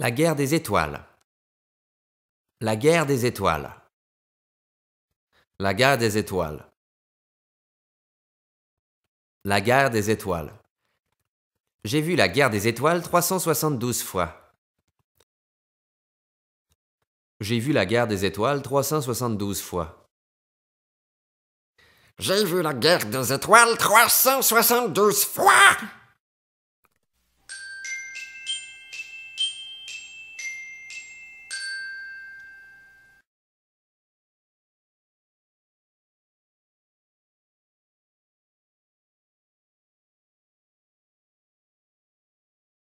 La guerre des étoiles. La guerre des étoiles. La guerre des étoiles. La guerre des étoiles. J'ai vu la guerre des étoiles trois cent 372 fois. J'ai vu la guerre des étoiles trois cent 372 fois. J'ai vu la guerre des étoiles trois cent soixante douze fois.